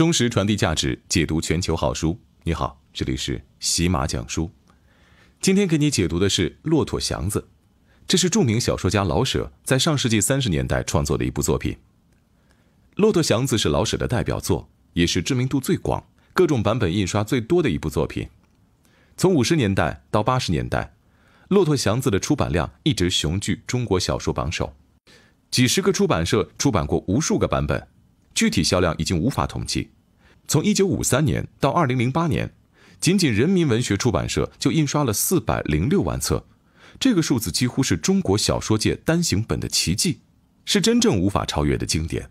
忠实传递价值，解读全球好书。你好，这里是喜马讲书。今天给你解读的是《骆驼祥子》，这是著名小说家老舍在上世纪三十年代创作的一部作品。《骆驼祥子》是老舍的代表作，也是知名度最广、各种版本印刷最多的一部作品。从五十年代到八十年代，《骆驼祥子》的出版量一直雄踞中国小说榜首，几十个出版社出版过无数个版本。具体销量已经无法统计。从一九五三年到二零零八年，仅仅人民文学出版社就印刷了四百零六万册，这个数字几乎是中国小说界单行本的奇迹，是真正无法超越的经典。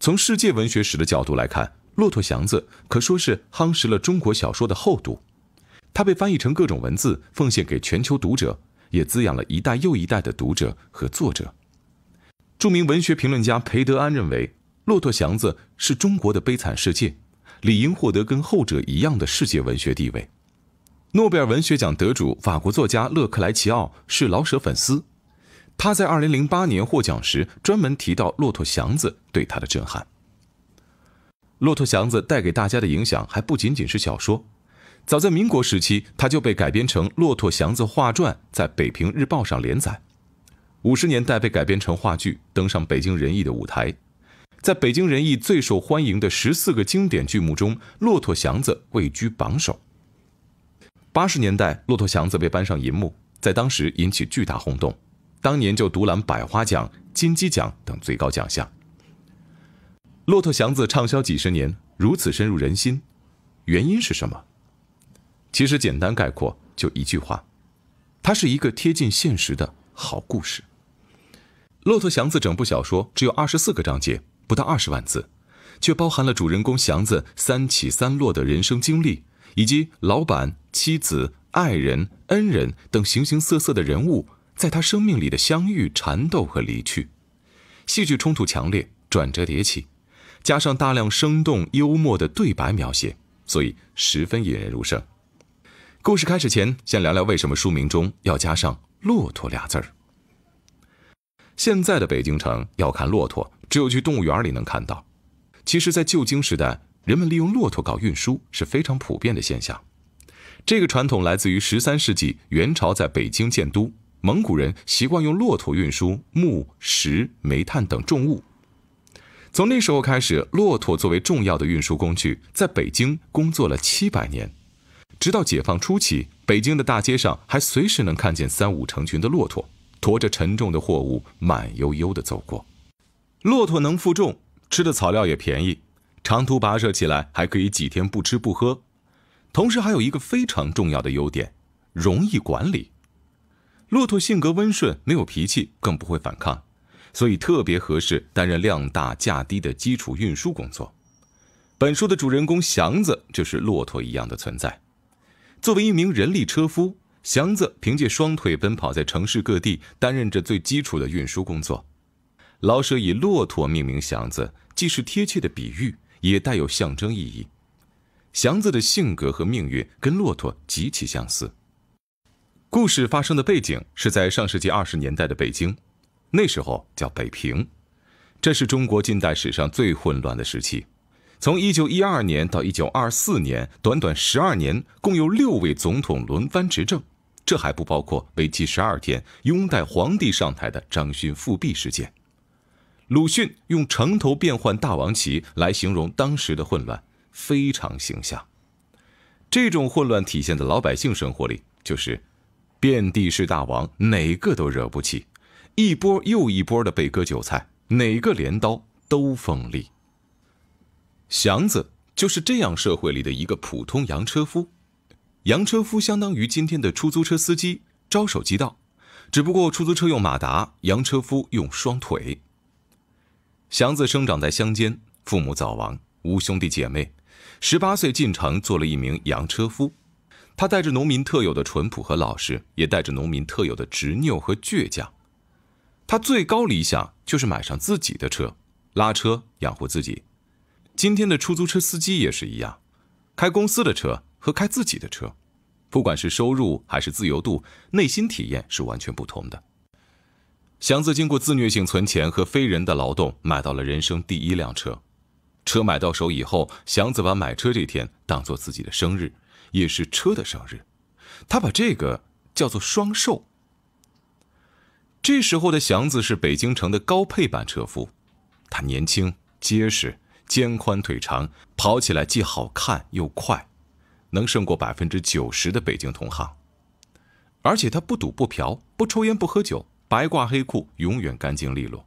从世界文学史的角度来看，《骆驼祥子》可说是夯实了中国小说的厚度。它被翻译成各种文字，奉献给全球读者，也滋养了一代又一代的读者和作者。著名文学评论家裴德安认为。《骆驼祥子》是中国的悲惨世界，理应获得跟后者一样的世界文学地位。诺贝尔文学奖得主法国作家勒克莱齐奥是老舍粉丝，他在二零零八年获奖时专门提到《骆驼祥子》对他的震撼。《骆驼祥子》带给大家的影响还不仅仅是小说，早在民国时期，他就被改编成《骆驼祥子画传》在《北平日报》上连载，五十年代被改编成话剧登上北京人艺的舞台。在北京人艺最受欢迎的十四个经典剧目中，《骆驼祥子》位居榜首。八十年代，《骆驼祥子》被搬上银幕，在当时引起巨大轰动，当年就独揽百花奖、金鸡奖等最高奖项。《骆驼祥子》畅销几十年，如此深入人心，原因是什么？其实，简单概括就一句话：它是一个贴近现实的好故事。《骆驼祥子》整部小说只有二十四个章节。不到二十万字，却包含了主人公祥子三起三落的人生经历，以及老板、妻子、爱人、恩人等形形色色的人物在他生命里的相遇、缠斗和离去。戏剧冲突强烈，转折迭起，加上大量生动幽默的对白描写，所以十分引人入胜。故事开始前，先聊聊为什么书名中要加上“骆驼”俩字儿。现在的北京城要看骆驼。只有去动物园里能看到。其实，在旧京时代，人们利用骆驼搞运输是非常普遍的现象。这个传统来自于十三世纪元朝在北京建都，蒙古人习惯用骆驼运输木、石、煤炭等重物。从那时候开始，骆驼作为重要的运输工具，在北京工作了七百年，直到解放初期，北京的大街上还随时能看见三五成群的骆驼，驮着沉重的货物，慢悠悠地走过。骆驼能负重，吃的草料也便宜，长途跋涉起来还可以几天不吃不喝。同时还有一个非常重要的优点，容易管理。骆驼性格温顺，没有脾气，更不会反抗，所以特别合适担任量大价低的基础运输工作。本书的主人公祥子就是骆驼一样的存在。作为一名人力车夫，祥子凭借双腿奔跑在城市各地，担任着最基础的运输工作。老舍以骆驼命名祥子，既是贴切的比喻，也带有象征意义。祥子的性格和命运跟骆驼极其相似。故事发生的背景是在上世纪二十年代的北京，那时候叫北平。这是中国近代史上最混乱的时期，从1912年到1924年，短短十二年，共有六位总统轮番执政，这还不包括为期十二天拥戴皇帝上台的张勋复辟事件。鲁迅用“城头变换大王旗”来形容当时的混乱，非常形象。这种混乱体现在老百姓生活里，就是遍地是大王，哪个都惹不起，一波又一波的被割韭菜，哪个镰刀都锋利。祥子就是这样社会里的一个普通洋车夫，洋车夫相当于今天的出租车司机，招手即到，只不过出租车用马达，洋车夫用双腿。祥子生长在乡间，父母早亡，无兄弟姐妹。十八岁进城做了一名洋车夫，他带着农民特有的淳朴和老实，也带着农民特有的执拗和倔强。他最高理想就是买上自己的车，拉车养活自己。今天的出租车司机也是一样，开公司的车和开自己的车，不管是收入还是自由度，内心体验是完全不同的。祥子经过自虐性存钱和非人的劳动，买到了人生第一辆车。车买到手以后，祥子把买车这天当做自己的生日，也是车的生日，他把这个叫做双寿。这时候的祥子是北京城的高配版车夫，他年轻、结实、肩宽腿长，跑起来既好看又快，能胜过百分之九十的北京同行。而且他不赌、不嫖、不抽烟、不喝酒。白褂黑裤，永远干净利落，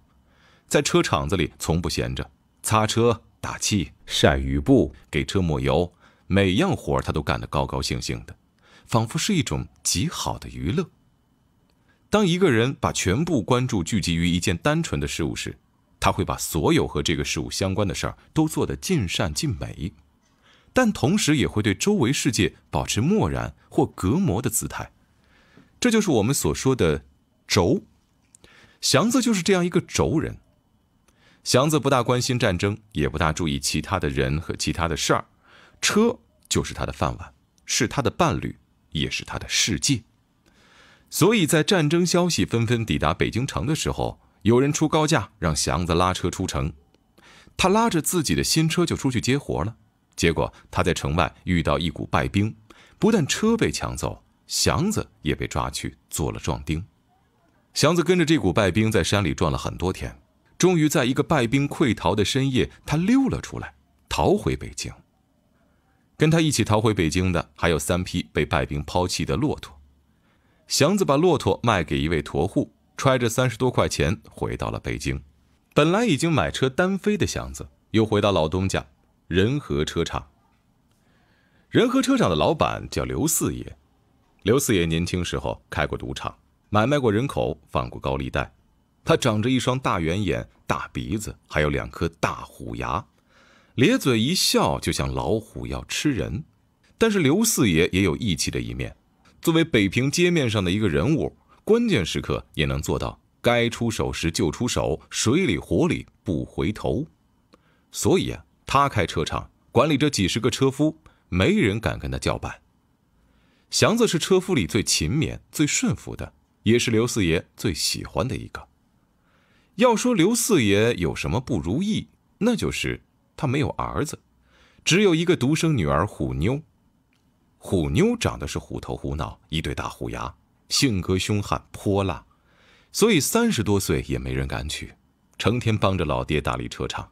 在车厂子里从不闲着，擦车、打气、晒雨布、给车抹油，每样活儿他都干得高高兴兴的，仿佛是一种极好的娱乐。当一个人把全部关注聚集于一件单纯的事物时，他会把所有和这个事物相关的事儿都做得尽善尽美，但同时也会对周围世界保持漠然或隔膜的姿态。这就是我们所说的轴。祥子就是这样一个轴人，祥子不大关心战争，也不大注意其他的人和其他的事儿，车就是他的饭碗，是他的伴侣，也是他的世界。所以在战争消息纷纷抵达北京城的时候，有人出高价让祥子拉车出城，他拉着自己的新车就出去接活了。结果他在城外遇到一股败兵，不但车被抢走，祥子也被抓去做了壮丁。祥子跟着这股败兵在山里转了很多天，终于在一个败兵溃逃的深夜，他溜了出来，逃回北京。跟他一起逃回北京的还有三匹被败兵抛弃的骆驼。祥子把骆驼卖给一位驼户，揣着三十多块钱回到了北京。本来已经买车单飞的祥子，又回到老东家仁和车厂。仁和车厂的老板叫刘四爷，刘四爷年轻时候开过赌场。买卖过人口，放过高利贷。他长着一双大圆眼、大鼻子，还有两颗大虎牙，咧嘴一笑就像老虎要吃人。但是刘四爷也有义气的一面，作为北平街面上的一个人物，关键时刻也能做到该出手时就出手，水里火里不回头。所以啊，他开车厂，管理着几十个车夫，没人敢跟他叫板。祥子是车夫里最勤勉、最顺服的。也是刘四爷最喜欢的一个。要说刘四爷有什么不如意，那就是他没有儿子，只有一个独生女儿虎妞。虎妞长得是虎头虎脑，一对大虎牙，性格凶悍泼辣，所以三十多岁也没人敢娶。成天帮着老爹打理车厂。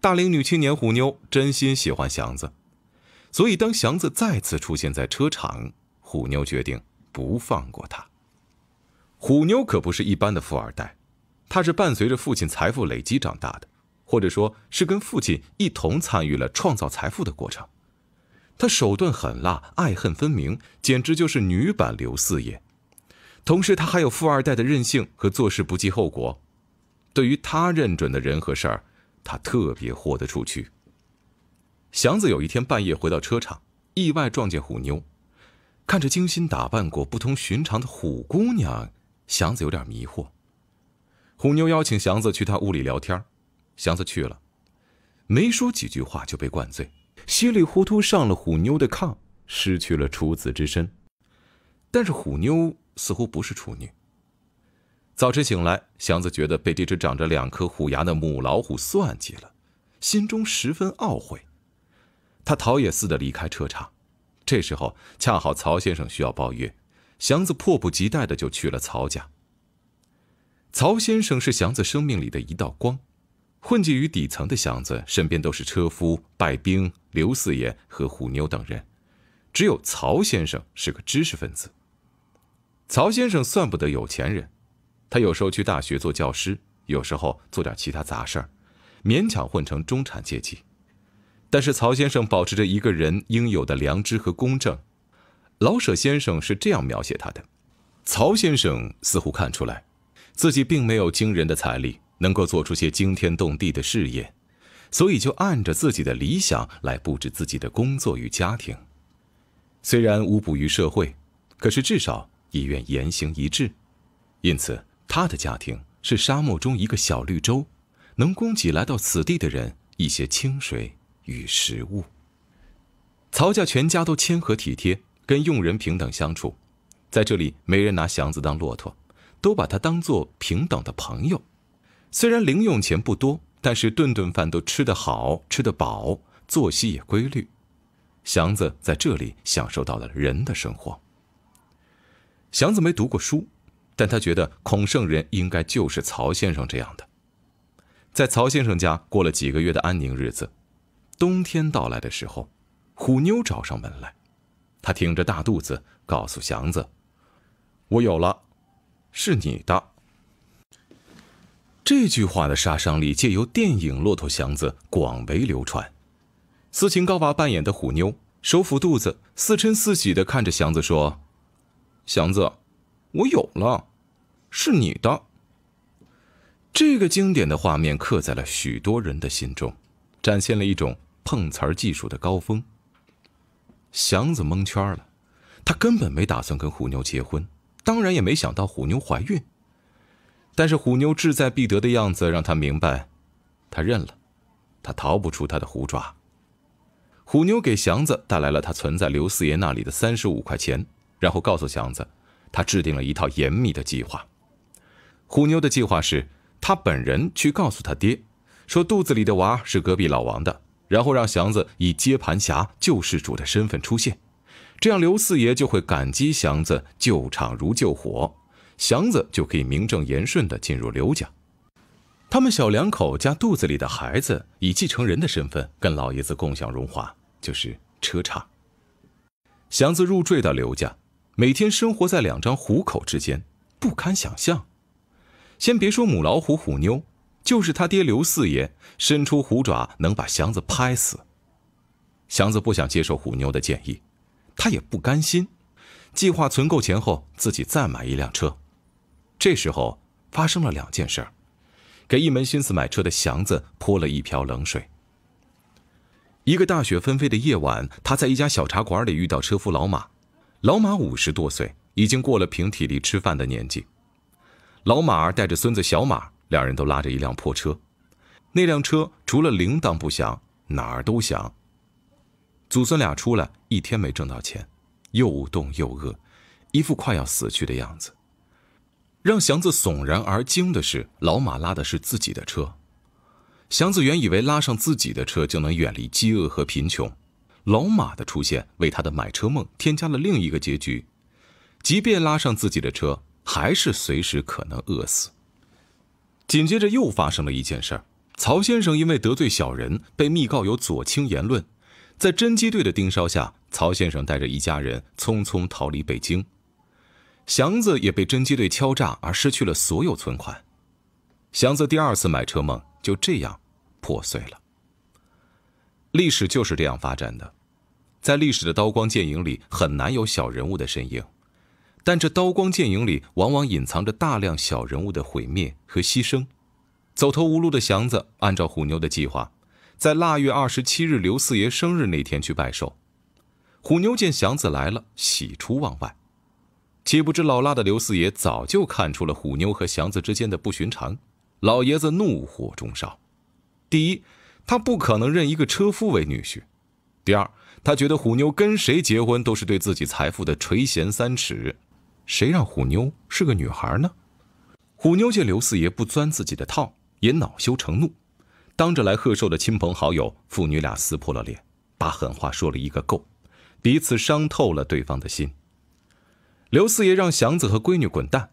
大龄女青年虎妞真心喜欢祥子，所以当祥子再次出现在车厂，虎妞决定不放过他。虎妞可不是一般的富二代，她是伴随着父亲财富累积长大的，或者说，是跟父亲一同参与了创造财富的过程。她手段狠辣，爱恨分明，简直就是女版刘四爷。同时，她还有富二代的任性和做事不计后果。对于她认准的人和事儿，她特别豁得出去。祥子有一天半夜回到车厂，意外撞见虎妞，看着精心打扮过、不同寻常的虎姑娘。祥子有点迷惑，虎妞邀请祥子去她屋里聊天，祥子去了，没说几句话就被灌醉，稀里糊涂上了虎妞的炕，失去了处子之身。但是虎妞似乎不是处女。早晨醒来，祥子觉得被这只长着两颗虎牙的母老虎算计了，心中十分懊悔。他逃也似的离开车场，这时候恰好曹先生需要包月。祥子迫不及待的就去了曹家。曹先生是祥子生命里的一道光，混迹于底层的祥子身边都是车夫、败兵、刘四爷和虎妞等人，只有曹先生是个知识分子。曹先生算不得有钱人，他有时候去大学做教师，有时候做点其他杂事儿，勉强混成中产阶级。但是曹先生保持着一个人应有的良知和公正。老舍先生是这样描写他的：曹先生似乎看出来，自己并没有惊人的财力，能够做出些惊天动地的事业，所以就按着自己的理想来布置自己的工作与家庭。虽然无补于社会，可是至少也愿言行一致。因此，他的家庭是沙漠中一个小绿洲，能供给来到此地的人一些清水与食物。曹家全家都谦和体贴。跟佣人平等相处，在这里没人拿祥子当骆驼，都把他当做平等的朋友。虽然零用钱不多，但是顿顿饭都吃得好，吃得饱，作息也规律。祥子在这里享受到了人的生活。祥子没读过书，但他觉得孔圣人应该就是曹先生这样的。在曹先生家过了几个月的安宁日子，冬天到来的时候，虎妞找上门来。他挺着大肚子，告诉祥子：“我有了，是你的。”这句话的杀伤力借由电影《骆驼祥子》广为流传。斯琴高娃扮演的虎妞，手抚肚子，似嗔似喜的看着祥子说：“祥子，我有了，是你的。”这个经典的画面刻在了许多人的心中，展现了一种碰瓷儿技术的高峰。祥子蒙圈了，他根本没打算跟虎妞结婚，当然也没想到虎妞怀孕。但是虎妞志在必得的样子让他明白，他认了，他逃不出他的虎爪。虎妞给祥子带来了他存在刘四爷那里的三十五块钱，然后告诉祥子，他制定了一套严密的计划。虎妞的计划是，他本人去告诉他爹，说肚子里的娃是隔壁老王的。然后让祥子以接盘侠、救世主的身份出现，这样刘四爷就会感激祥子救场如救火，祥子就可以名正言顺地进入刘家。他们小两口家肚子里的孩子，以继承人的身份跟老爷子共享荣华，就是车厂。祥子入赘到刘家，每天生活在两张虎口之间，不堪想象。先别说母老虎虎妞。就是他爹刘四爷伸出虎爪能把祥子拍死。祥子不想接受虎妞的建议，他也不甘心，计划存够钱后自己再买一辆车。这时候发生了两件事，给一门心思买车的祥子泼了一瓢冷水。一个大雪纷飞的夜晚，他在一家小茶馆里遇到车夫老马。老马五十多岁，已经过了凭体力吃饭的年纪。老马带着孙子小马。两人都拉着一辆破车，那辆车除了铃铛不响，哪儿都响。祖孙俩出来一天没挣到钱，又冻又饿，一副快要死去的样子。让祥子悚然而惊的是，老马拉的是自己的车。祥子原以为拉上自己的车就能远离饥饿和贫穷，老马的出现为他的买车梦添加了另一个结局：即便拉上自己的车，还是随时可能饿死。紧接着又发生了一件事儿，曹先生因为得罪小人，被密告有左倾言论，在侦缉队的盯梢下，曹先生带着一家人匆匆逃离北京。祥子也被侦缉队敲诈，而失去了所有存款。祥子第二次买车梦就这样破碎了。历史就是这样发展的，在历史的刀光剑影里，很难有小人物的身影。但这刀光剑影里，往往隐藏着大量小人物的毁灭和牺牲。走投无路的祥子，按照虎妞的计划，在腊月二十七日刘四爷生日那天去拜寿。虎妞见祥子来了，喜出望外。岂不知老辣的刘四爷早就看出了虎妞和祥子之间的不寻常。老爷子怒火中烧：第一，他不可能认一个车夫为女婿；第二，他觉得虎妞跟谁结婚都是对自己财富的垂涎三尺。谁让虎妞是个女孩呢？虎妞见刘四爷不钻自己的套，也恼羞成怒，当着来贺寿的亲朋好友，父女俩撕破了脸，把狠话说了一个够，彼此伤透了对方的心。刘四爷让祥子和闺女滚蛋，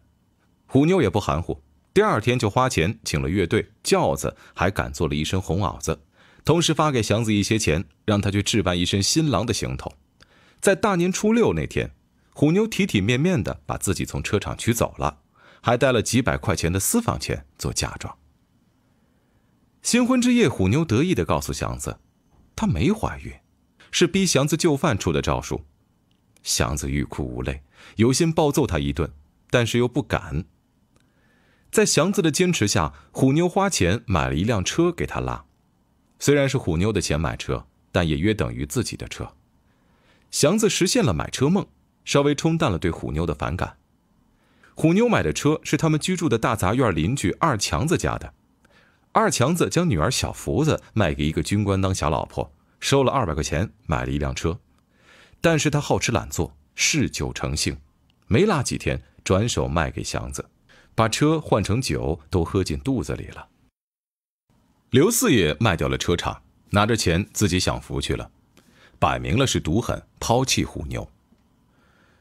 虎妞也不含糊，第二天就花钱请了乐队、轿子，还赶做了一身红袄子，同时发给祥子一些钱，让他去置办一身新郎的行头，在大年初六那天。虎妞体体面面的把自己从车厂取走了，还带了几百块钱的私房钱做嫁妆。新婚之夜，虎妞得意的告诉祥子，她没怀孕，是逼祥子就范出的招数。祥子欲哭无泪，有心暴揍他一顿，但是又不敢。在祥子的坚持下，虎妞花钱买了一辆车给他拉，虽然是虎妞的钱买车，但也约等于自己的车。祥子实现了买车梦。稍微冲淡了对虎妞的反感。虎妞买的车是他们居住的大杂院邻居二强子家的。二强子将女儿小福子卖给一个军官当小老婆，收了二百块钱买了一辆车。但是他好吃懒做，嗜酒成性，没拉几天，转手卖给祥子，把车换成酒都喝进肚子里了。刘四爷卖掉了车厂，拿着钱自己享福去了，摆明了是毒狠抛弃虎妞。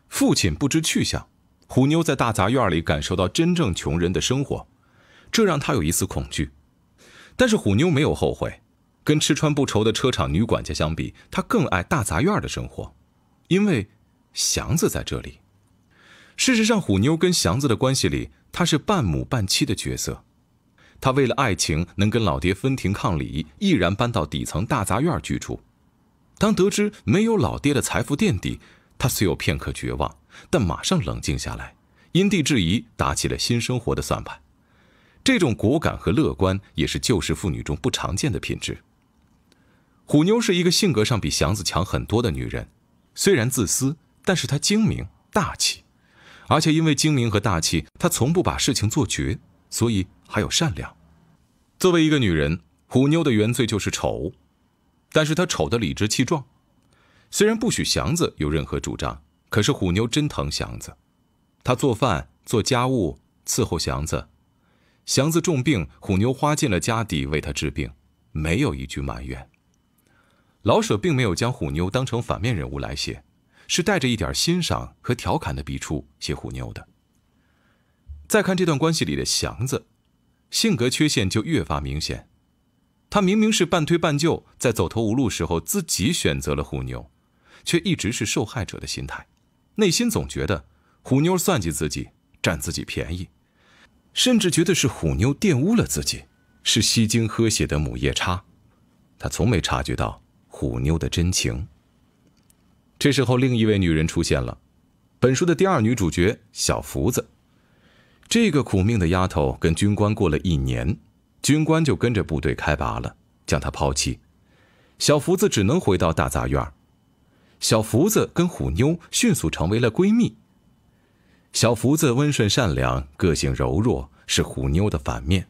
父亲不知去向，虎妞在大杂院里感受到真正穷人的生活，这让她有一丝恐惧。但是虎妞没有后悔，跟吃穿不愁的车厂女管家相比，她更爱大杂院的生活，因为祥子在这里。事实上，虎妞跟祥子的关系里，她是半母半妻的角色。她为了爱情能跟老爹分庭抗礼，毅然搬到底层大杂院居住。当得知没有老爹的财富垫底，她虽有片刻绝望，但马上冷静下来，因地制宜打起了新生活的算盘。这种果敢和乐观也是旧式妇女中不常见的品质。虎妞是一个性格上比祥子强很多的女人，虽然自私，但是她精明大气，而且因为精明和大气，她从不把事情做绝，所以还有善良。作为一个女人，虎妞的原罪就是丑，但是她丑的理直气壮。虽然不许祥子有任何主张，可是虎妞真疼祥子，她做饭、做家务、伺候祥子。祥子重病，虎妞花尽了家底为他治病，没有一句埋怨。老舍并没有将虎妞当成反面人物来写，是带着一点欣赏和调侃的笔触写虎妞的。再看这段关系里的祥子，性格缺陷就越发明显。他明明是半推半就，在走投无路时候自己选择了虎妞。却一直是受害者的心态，内心总觉得虎妞算计自己，占自己便宜，甚至觉得是虎妞玷污了自己，是吸精喝血的母夜叉。他从没察觉到虎妞的真情。这时候，另一位女人出现了，本书的第二女主角小福子。这个苦命的丫头跟军官过了一年，军官就跟着部队开拔了，将她抛弃。小福子只能回到大杂院。小福子跟虎妞迅速成为了闺蜜。小福子温顺善良，个性柔弱，是虎妞的反面。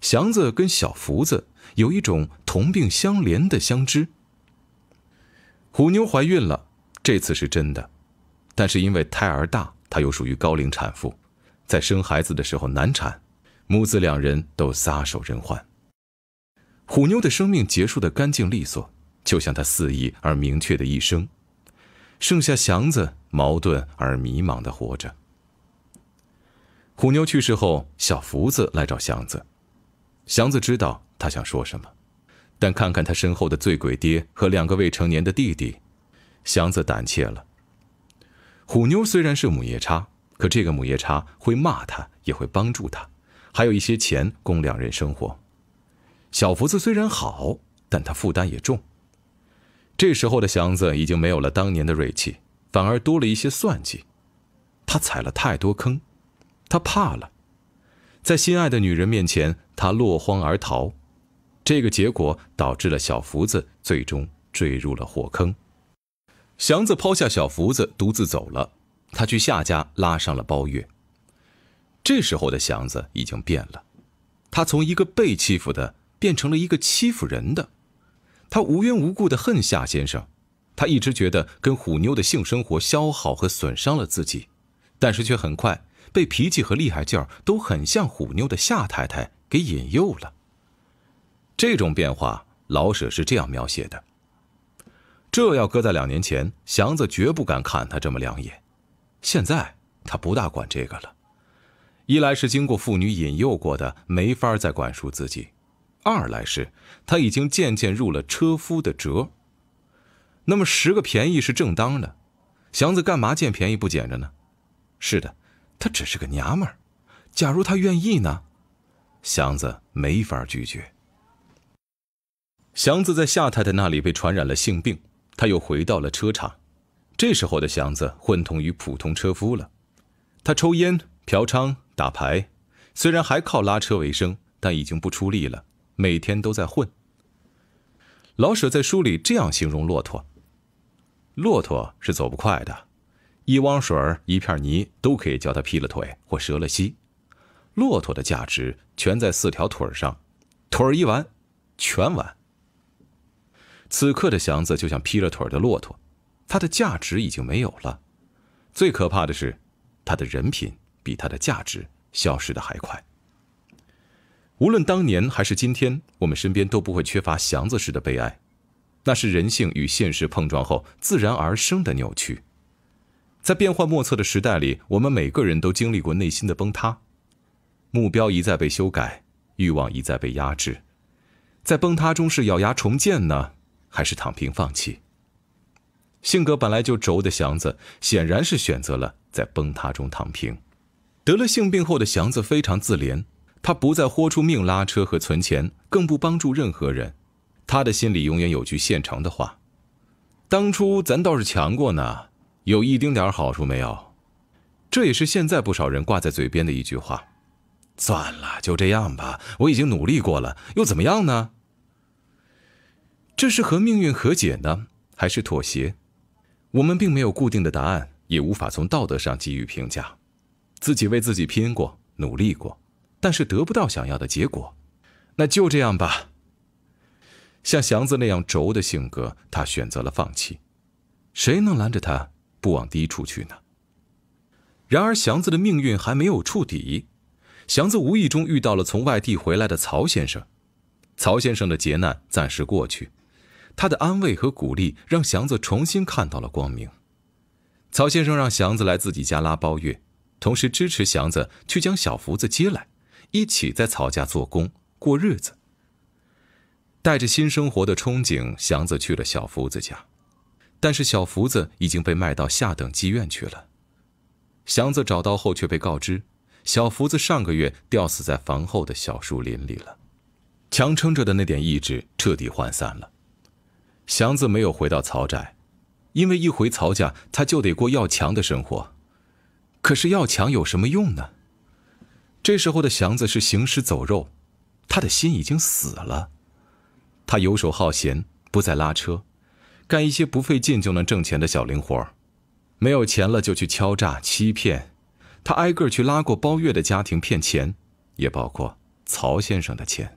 祥子跟小福子有一种同病相怜的相知。虎妞怀孕了，这次是真的，但是因为胎儿大，她又属于高龄产妇，在生孩子的时候难产，母子两人都撒手人寰。虎妞的生命结束的干净利索。就像他肆意而明确的一生，剩下祥子矛盾而迷茫的活着。虎妞去世后，小福子来找祥子，祥子知道他想说什么，但看看他身后的醉鬼爹和两个未成年的弟弟，祥子胆怯了。虎妞虽然是母夜叉，可这个母夜叉会骂他，也会帮助他，还有一些钱供两人生活。小福子虽然好，但他负担也重。这时候的祥子已经没有了当年的锐气，反而多了一些算计。他踩了太多坑，他怕了，在心爱的女人面前，他落荒而逃。这个结果导致了小福子最终坠入了火坑。祥子抛下小福子，独自走了。他去夏家拉上了包月。这时候的祥子已经变了，他从一个被欺负的变成了一个欺负人的。他无缘无故的恨夏先生，他一直觉得跟虎妞的性生活消耗和损伤了自己，但是却很快被脾气和厉害劲儿都很像虎妞的夏太太给引诱了。这种变化，老舍是这样描写的：这要搁在两年前，祥子绝不敢看他这么两眼，现在他不大管这个了，一来是经过妇女引诱过的，没法再管束自己。二来是他已经渐渐入了车夫的辙，那么十个便宜是正当的，祥子干嘛见便宜不捡着呢？是的，他只是个娘们儿，假如他愿意呢？祥子没法拒绝。祥子在夏太太那里被传染了性病，他又回到了车厂，这时候的祥子混同于普通车夫了，他抽烟、嫖娼、打牌，虽然还靠拉车为生，但已经不出力了。每天都在混。老舍在书里这样形容骆驼：“骆驼是走不快的，一汪水一片泥都可以叫它劈了腿或折了膝。骆驼的价值全在四条腿上，腿儿一完，全完。”此刻的祥子就像劈了腿的骆驼，他的价值已经没有了。最可怕的是，他的人品比他的价值消失的还快。无论当年还是今天，我们身边都不会缺乏祥子式的悲哀，那是人性与现实碰撞后自然而生的扭曲。在变幻莫测的时代里，我们每个人都经历过内心的崩塌，目标一再被修改，欲望一再被压制。在崩塌中是咬牙重建呢，还是躺平放弃？性格本来就轴的祥子显然是选择了在崩塌中躺平。得了性病后的祥子非常自怜。他不再豁出命拉车和存钱，更不帮助任何人。他的心里永远有句现成的话：“当初咱倒是强过呢，有一丁点好处没有。”这也是现在不少人挂在嘴边的一句话：“算了，就这样吧。我已经努力过了，又怎么样呢？”这是和命运和解呢，还是妥协？我们并没有固定的答案，也无法从道德上给予评价。自己为自己拼过，努力过。但是得不到想要的结果，那就这样吧。像祥子那样轴的性格，他选择了放弃。谁能拦着他不往低处去呢？然而，祥子的命运还没有触底。祥子无意中遇到了从外地回来的曹先生。曹先生的劫难暂时过去，他的安慰和鼓励让祥子重新看到了光明。曹先生让祥子来自己家拉包月，同时支持祥子去将小福子接来。一起在曹家做工过日子。带着新生活的憧憬，祥子去了小福子家，但是小福子已经被卖到下等妓院去了。祥子找到后，却被告知小福子上个月吊死在房后的小树林里了。强撑着的那点意志彻底涣散了。祥子没有回到曹宅，因为一回曹家，他就得过要强的生活。可是要强有什么用呢？这时候的祥子是行尸走肉，他的心已经死了。他游手好闲，不再拉车，干一些不费劲就能挣钱的小零活儿。没有钱了就去敲诈欺骗，他挨个去拉过包月的家庭骗钱，也包括曹先生的钱。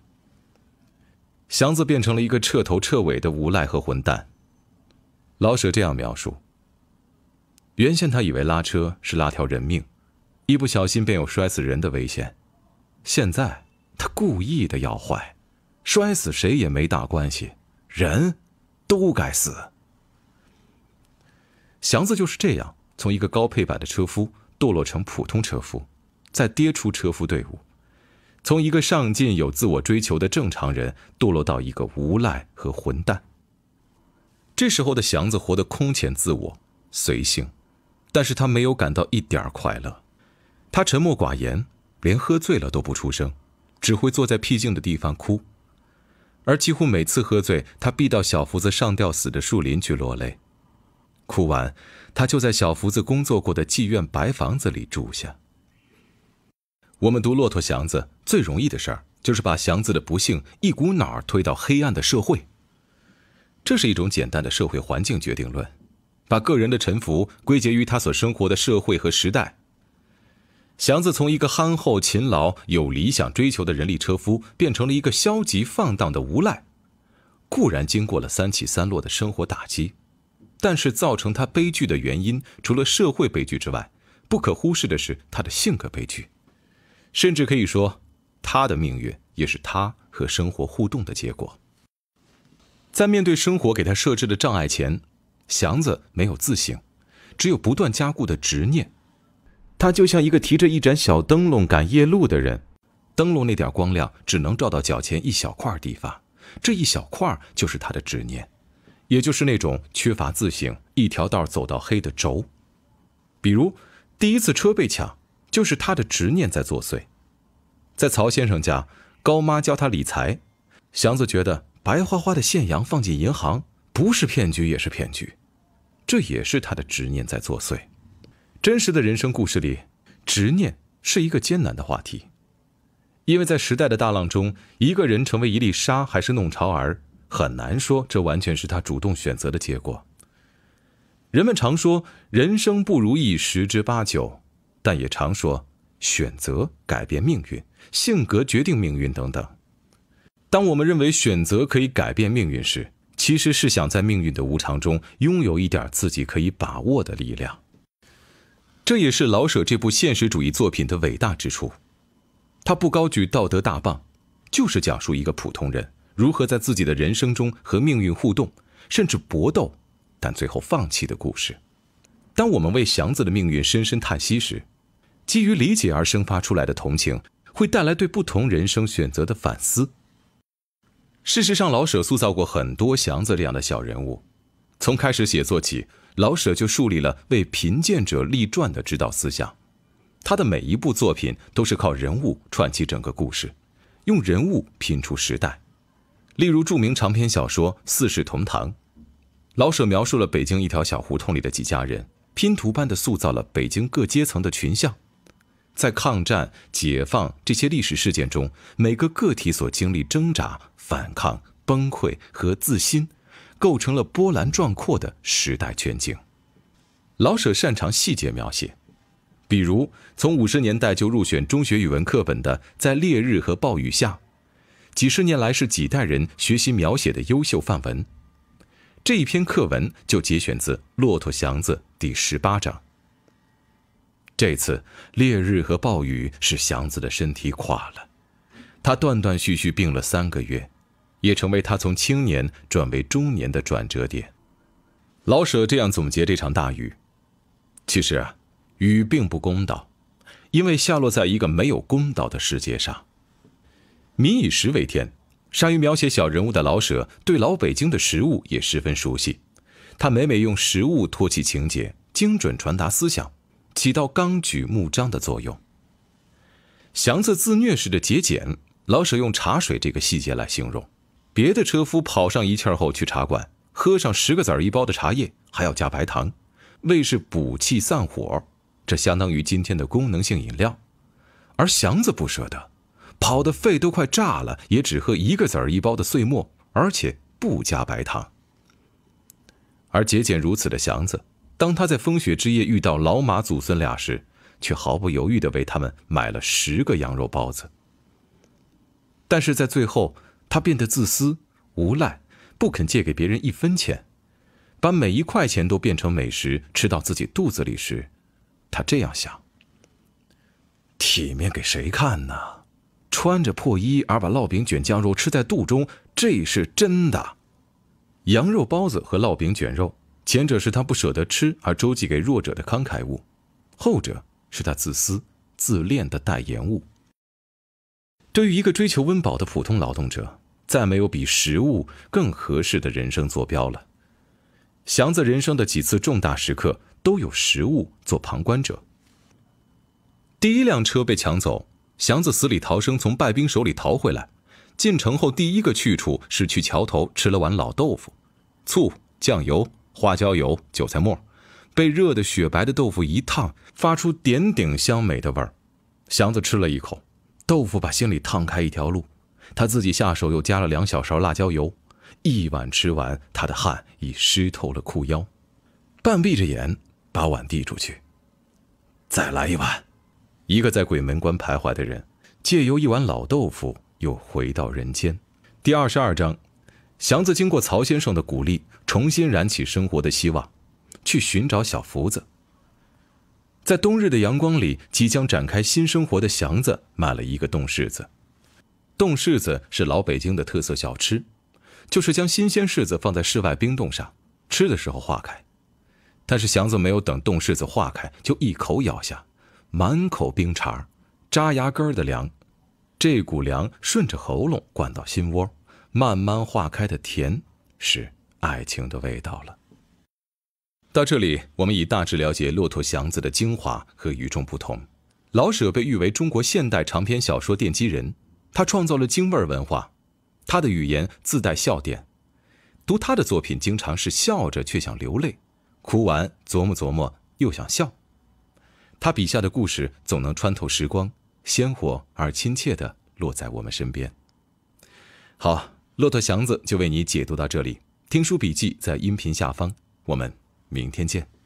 祥子变成了一个彻头彻尾的无赖和混蛋。老舍这样描述：原先他以为拉车是拉条人命。一不小心便有摔死人的危险。现在他故意的要坏，摔死谁也没大关系，人都该死。祥子就是这样，从一个高配版的车夫堕落成普通车夫，再跌出车夫队伍，从一个上进、有自我追求的正常人堕落到一个无赖和混蛋。这时候的祥子活得空前自我、随性，但是他没有感到一点快乐。他沉默寡言，连喝醉了都不出声，只会坐在僻静的地方哭。而几乎每次喝醉，他必到小福子上吊死的树林去落泪。哭完，他就在小福子工作过的妓院白房子里住下。我们读《骆驼祥子》最容易的事儿，就是把祥子的不幸一股脑儿推到黑暗的社会。这是一种简单的社会环境决定论，把个人的沉浮归结于他所生活的社会和时代。祥子从一个憨厚、勤劳、有理想追求的人力车夫，变成了一个消极放荡的无赖。固然经过了三起三落的生活打击，但是造成他悲剧的原因，除了社会悲剧之外，不可忽视的是他的性格悲剧。甚至可以说，他的命运也是他和生活互动的结果。在面对生活给他设置的障碍前，祥子没有自省，只有不断加固的执念。他就像一个提着一盏小灯笼赶夜路的人，灯笼那点光亮只能照到脚前一小块地方，这一小块就是他的执念，也就是那种缺乏自省、一条道走到黑的轴。比如，第一次车被抢，就是他的执念在作祟。在曹先生家，高妈教他理财，祥子觉得白花花的现洋放进银行不是骗局也是骗局，这也是他的执念在作祟。真实的人生故事里，执念是一个艰难的话题，因为在时代的大浪中，一个人成为一粒沙还是弄潮儿很难说。这完全是他主动选择的结果。人们常说人生不如意十之八九，但也常说选择改变命运，性格决定命运等等。当我们认为选择可以改变命运时，其实是想在命运的无常中拥有一点自己可以把握的力量。这也是老舍这部现实主义作品的伟大之处，他不高举道德大棒，就是讲述一个普通人如何在自己的人生中和命运互动，甚至搏斗，但最后放弃的故事。当我们为祥子的命运深深叹息时，基于理解而生发出来的同情，会带来对不同人生选择的反思。事实上，老舍塑造过很多祥子这样的小人物，从开始写作起。老舍就树立了为贫贱者立传的指导思想，他的每一部作品都是靠人物串起整个故事，用人物拼出时代。例如著名长篇小说《四世同堂》，老舍描述了北京一条小胡同里的几家人，拼图般的塑造了北京各阶层的群像，在抗战、解放这些历史事件中，每个个体所经历挣扎、反抗、崩溃和自新。构成了波澜壮阔的时代全景。老舍擅长细节描写，比如从五十年代就入选中学语文课本的《在烈日和暴雨下》，几十年来是几代人学习描写的优秀范文。这一篇课文就节选自《骆驼祥子》第十八章。这次烈日和暴雨使祥子的身体垮了，他断断续续病了三个月。也成为他从青年转为中年的转折点。老舍这样总结这场大雨：其实啊，雨并不公道，因为下落在一个没有公道的世界上。民以食为天，善于描写小人物的老舍对老北京的食物也十分熟悉。他每每用食物托起情节，精准传达思想，起到纲举目张的作用。祥子自虐式的节俭，老舍用茶水这个细节来形容。别的车夫跑上一气儿后，去茶馆喝上十个子儿一包的茶叶，还要加白糖，为是补气散火。这相当于今天的功能性饮料。而祥子不舍得，跑的肺都快炸了，也只喝一个子儿一包的碎末，而且不加白糖。而节俭如此的祥子，当他在风雪之夜遇到老马祖孙俩时，却毫不犹豫的为他们买了十个羊肉包子。但是在最后。他变得自私无赖，不肯借给别人一分钱，把每一块钱都变成美食吃到自己肚子里时，他这样想：体面给谁看呢？穿着破衣而把烙饼卷酱肉吃在肚中，这是真的。羊肉包子和烙饼卷肉，前者是他不舍得吃而周济给弱者的慷慨物，后者是他自私自恋的代言物。对于一个追求温饱的普通劳动者，再没有比食物更合适的人生坐标了。祥子人生的几次重大时刻都有食物做旁观者。第一辆车被抢走，祥子死里逃生，从败兵手里逃回来。进城后第一个去处是去桥头吃了碗老豆腐，醋、酱油、花椒油、韭菜末，被热的雪白的豆腐一烫，发出点点香美的味儿。祥子吃了一口豆腐，把心里烫开一条路。他自己下手又加了两小勺辣椒油，一碗吃完，他的汗已湿透了裤腰，半闭着眼把碗递出去。再来一碗。一个在鬼门关徘徊的人，借由一碗老豆腐，又回到人间。第二十二章，祥子经过曹先生的鼓励，重新燃起生活的希望，去寻找小福子。在冬日的阳光里，即将展开新生活的祥子买了一个冻柿子。冻柿子是老北京的特色小吃，就是将新鲜柿子放在室外冰冻上，吃的时候化开。但是祥子没有等冻柿子化开，就一口咬下，满口冰碴儿，扎牙根儿的凉。这股凉顺着喉咙灌到心窝，慢慢化开的甜，是爱情的味道了。到这里，我们已大致了解《骆驼祥子》的精华和与众不同。老舍被誉为中国现代长篇小说奠基人。他创造了京味儿文化，他的语言自带笑点，读他的作品经常是笑着却想流泪，哭完琢磨琢磨又想笑。他笔下的故事总能穿透时光，鲜活而亲切地落在我们身边。好，骆驼祥子就为你解读到这里，听书笔记在音频下方，我们明天见。